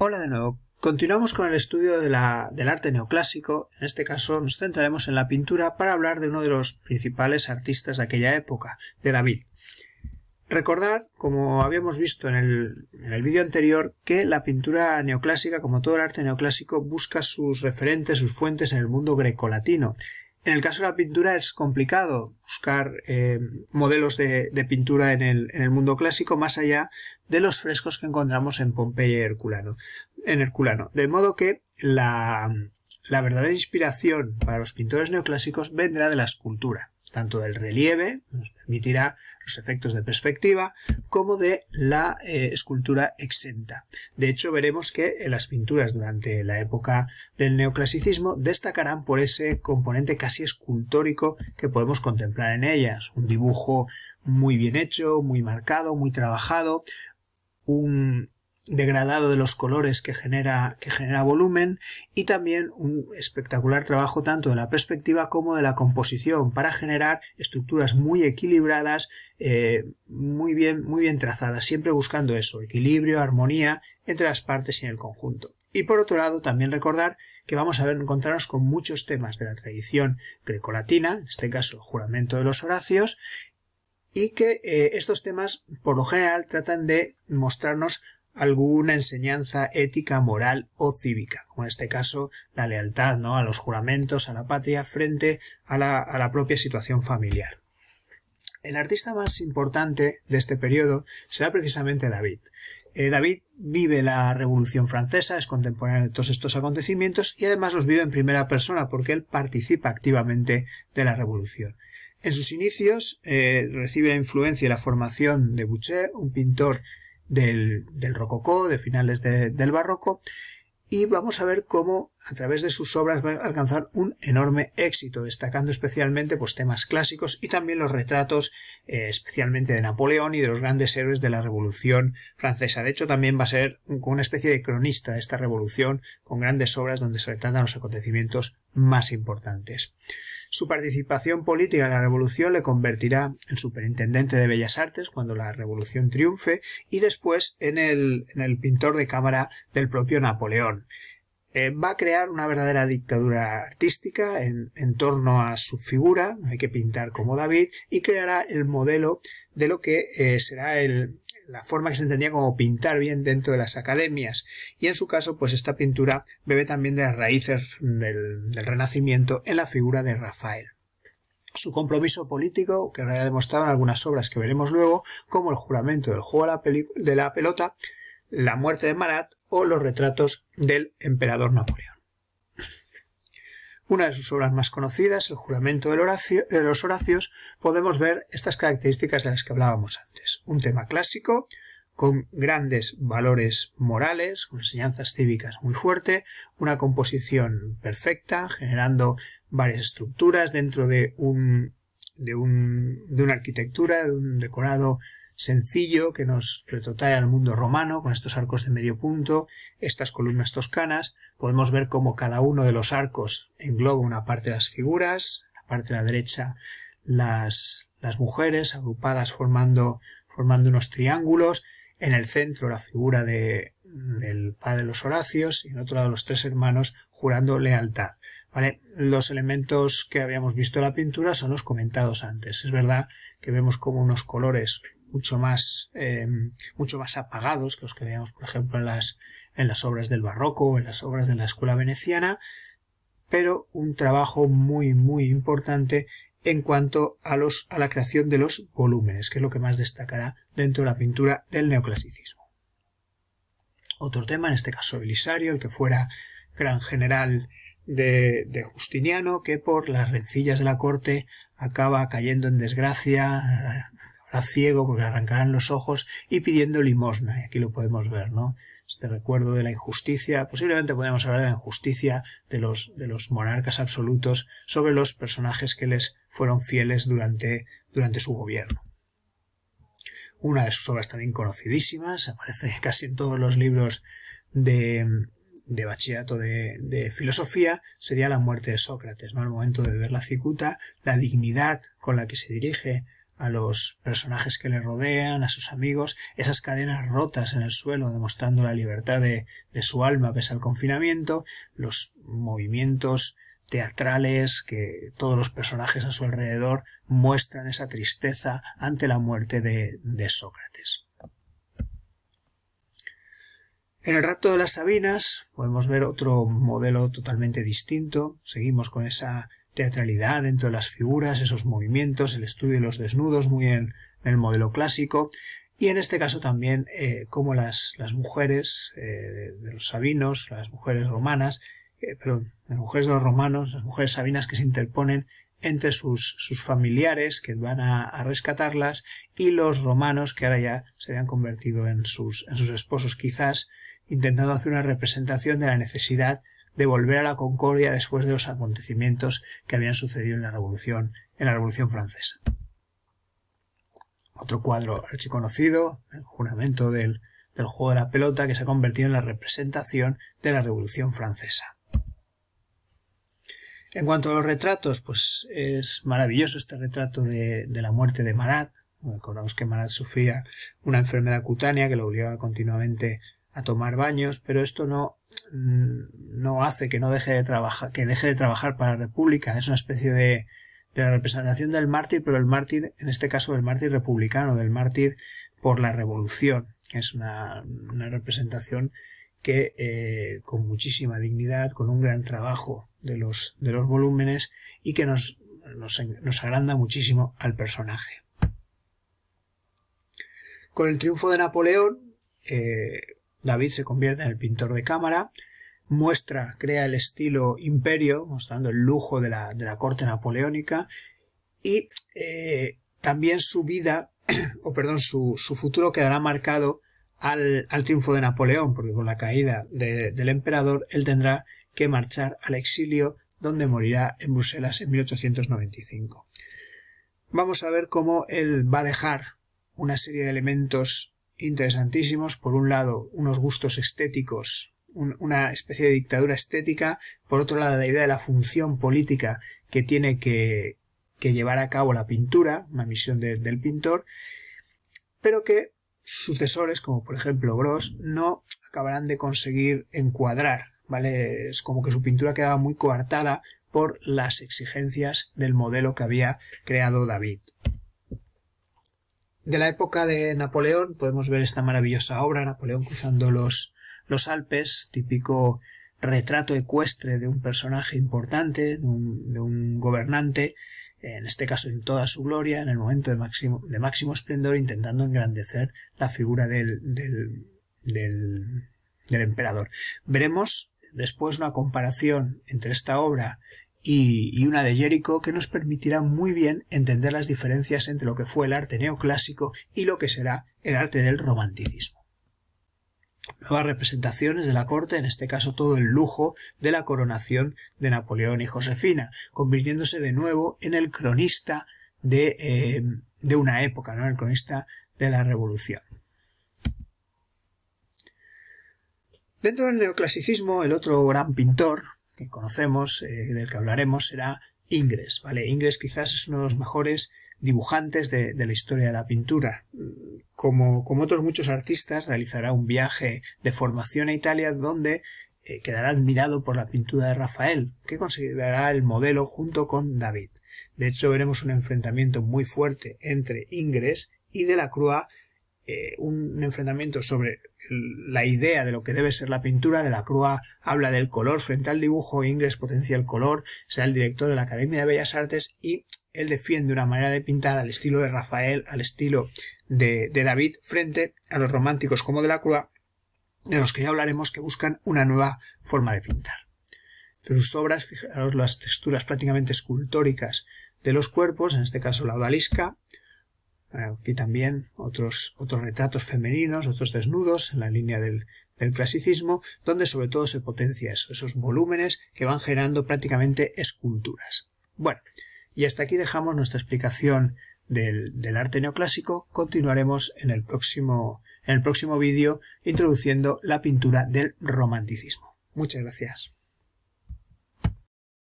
Hola de nuevo. Continuamos con el estudio del arte neoclásico. En este caso nos centraremos en la pintura para hablar de uno de los principales artistas de aquella época, de David. Recordad, como habíamos visto en el, vídeo anterior, que la pintura neoclásica, como todo el arte neoclásico, busca sus referentes, sus fuentes en el mundo grecolatino. En el caso de la pintura es complicado buscar eh, modelos de, pintura en el, en el, mundo clásico más allá de los frescos que encontramos en Pompeya y Herculano. En Herculano. De modo que la, verdadera inspiración para los pintores neoclásicos vendrá de la escultura, tanto del relieve, nos permitirá los efectos de perspectiva, como de la eh, escultura exenta. De hecho, veremos que en eh, las pinturas durante la época del neoclasicismo destacarán por ese componente casi escultórico que podemos contemplar en ellas. Un dibujo muy bien hecho, muy marcado, muy trabajado, un degradado de los colores que genera, que genera volumen y también un espectacular trabajo tanto de la perspectiva como de la composición para generar estructuras muy equilibradas, eh, muy, bien, muy bien trazadas, siempre buscando eso, equilibrio, armonía entre las partes y en el conjunto. Y por otro lado, también recordar que vamos a encontrarnos con muchos temas de la tradición grecolatina, en este caso el juramento de los Horacios, y que eh, estos temas por lo general tratan de mostrarnos alguna enseñanza ética, moral o cívica, como en este caso la lealtad ¿no? a los juramentos, a la patria, frente a la, propia situación familiar. El artista más importante de este periodo será precisamente David. Eh, David vive la Revolución Francesa, es contemporáneo de todos estos acontecimientos y además los vive en primera persona porque él participa activamente de la Revolución. En sus inicios eh, recibe la influencia y la formación de Boucher, un pintor del, rococó, de finales del barroco, y vamos a ver cómo a través de sus obras va a alcanzar un enorme éxito, destacando especialmente pues, temas clásicos y también los retratos eh, especialmente de Napoleón y de los grandes héroes de la Revolución Francesa. De hecho, también va a ser una especie de cronista de esta revolución, con grandes obras donde se retratan los acontecimientos más importantes. Su participación política en la Revolución le convertirá en superintendente de Bellas Artes cuando la Revolución triunfe y después en el, pintor de cámara del propio Napoleón. Eh, va a crear una verdadera dictadura artística en, torno a su figura, hay que pintar como David, y creará el modelo de lo que eh, será el, la forma que se entendía como pintar bien dentro de las academias. Y en su caso, pues esta pintura bebe también de las raíces del, Renacimiento en la figura de Rafael su compromiso político, que ha demostrado en algunas obras que veremos luego, como el juramento del juego de la pelota, la muerte de Marat o los retratos del emperador Napoleón una de sus obras más conocidas, El juramento de los Horacios, podemos ver estas características de las que hablábamos antes. Un tema clásico, con grandes valores morales, con enseñanzas cívicas muy fuerte, una composición perfecta, generando varias estructuras dentro de un de, de una arquitectura, de un decorado sencillo que nos retrotrae al mundo romano con estos arcos de medio punto, estas columnas toscanas. Podemos ver cómo cada uno de los arcos engloba una parte de las figuras, la parte de la derecha las, mujeres agrupadas formando, formando unos triángulos, en el centro la figura de, del padre de los Horacios y en otro lado los tres hermanos jurando lealtad. ¿Vale? Los elementos que habíamos visto en la pintura son los comentados antes. Es verdad que vemos como unos colores mucho más, eh, más apagados que los que veíamos, por ejemplo, en las, en las obras del barroco en las obras de la escuela veneciana, pero un trabajo muy, muy importante en cuanto a, los, a la creación de los volúmenes, que es lo que más destacará dentro de la pintura del neoclasicismo. Otro tema, en este caso Belisario, el que fuera gran general de, de Justiniano, que por las rencillas de la corte acaba cayendo en desgracia, ciego porque arrancarán los ojos y pidiendo limosna. Y aquí lo podemos ver, ¿no? Este recuerdo de la injusticia, posiblemente podemos hablar de la injusticia de los, de los monarcas absolutos sobre los personajes que les fueron fieles durante, durante su gobierno. Una de sus obras también conocidísimas, aparece casi en todos los libros de, de bachillerato de, filosofía sería la muerte de Sócrates, ¿no? al momento de ver la cicuta, la dignidad con la que se dirige a los personajes que le rodean, a sus amigos, esas cadenas rotas en el suelo demostrando la libertad de, su alma pese al confinamiento, los movimientos teatrales que todos los personajes a su alrededor muestran esa tristeza ante la muerte de, de Sócrates. En el rapto de las Sabinas podemos ver otro modelo totalmente distinto. Seguimos con esa teatralidad dentro de las figuras, esos movimientos, el estudio de los desnudos, muy en, el modelo clásico, y en este caso también eh, como las, las mujeres eh, de los sabinos, las mujeres romanas, eh, perdón, las mujeres de los romanos, las mujeres sabinas que se interponen entre sus, sus familiares que van a, a, rescatarlas y los romanos que ahora ya se habían convertido en sus, en sus esposos, quizás intentando hacer una representación de la necesidad de volver a la concordia después de los acontecimientos que habían sucedido en la Revolución, en la Revolución Francesa. Otro cuadro archiconocido, el juramento del, del juego de la pelota, que se ha convertido en la representación de la Revolución Francesa. En cuanto a los retratos, pues es maravilloso este retrato de, de la muerte de Marat. Recordamos que Marat sufría una enfermedad cutánea que lo obligaba continuamente a tomar baños, pero esto no, mm, no hace que no deje de trabajar, que deje de trabajar para la República. Es una especie de, representación del mártir, pero el mártir, en este caso el mártir republicano, del mártir por la revolución. Es una, representación que eh, con muchísima dignidad, con un gran trabajo de los, de los volúmenes y que nos, nos, agranda muchísimo al personaje. Con el triunfo de Napoleón, eh, David se convierte en el pintor de cámara, muestra, crea el estilo imperio, mostrando el lujo de la, corte napoleónica, y eh, también su vida, o perdón, su, futuro quedará marcado al, al, triunfo de Napoleón, porque con la caída del emperador él tendrá que marchar al exilio, donde morirá en Bruselas en 1895. Vamos a ver cómo él va a dejar una serie de elementos interesantísimos. Por un lado, unos gustos estéticos, una especie de dictadura estética. Por otro lado, la idea de la función política que tiene que, llevar a cabo la pintura, una misión del pintor, pero que sucesores, como por ejemplo Gross, no acabarán de conseguir encuadrar, ¿vale? Es como que su pintura quedaba muy coartada por las exigencias del modelo que había creado David de la época de Napoleón podemos ver esta maravillosa obra, Napoleón cruzando los, los Alpes, típico retrato ecuestre de un personaje importante, de un, gobernante, en este caso en toda su gloria, en el momento de máximo, de máximo esplendor, intentando engrandecer la figura del, del, del, del emperador. Veremos después una comparación entre esta obra y, una de Jericho que nos permitirá muy bien entender las diferencias entre lo que fue el arte neoclásico y lo que será el arte del romanticismo. Nuevas representaciones de la corte, en este caso todo el lujo de la coronación de Napoleón y Josefina, convirtiéndose de nuevo en el cronista de, eh, una época, ¿no? el cronista de la revolución. Dentro del neoclasicismo, el otro gran pintor, que conocemos, eh, del que hablaremos, será Ingres, ¿vale? Ingres quizás es uno de los mejores dibujantes de, la historia de la pintura. Como, como, otros muchos artistas, realizará un viaje de formación a Italia donde eh, quedará admirado por la pintura de Rafael, que considerará el modelo junto con David. De hecho, veremos un enfrentamiento muy fuerte entre Ingres y Delacroix, eh, un enfrentamiento sobre la idea de lo que debe ser la pintura. De la crua habla del color frente al dibujo, Inglés potencia el color, será el director de la Academia de Bellas Artes y él defiende una manera de pintar al estilo de Rafael, al estilo de, de David, frente a los románticos como de la crua, de los que ya hablaremos que buscan una nueva forma de pintar. De sus obras, fijaros las texturas prácticamente escultóricas de los cuerpos, en este caso la odalisca, Aquí ah, también otros, otros retratos femeninos, otros desnudos en la línea del, clasicismo, donde sobre todo se potencia esos volúmenes que van generando prácticamente esculturas. Bueno, y hasta aquí dejamos nuestra explicación del, del arte neoclásico. Continuaremos en el próximo, en el próximo vídeo introduciendo la pintura del romanticismo. Muchas gracias.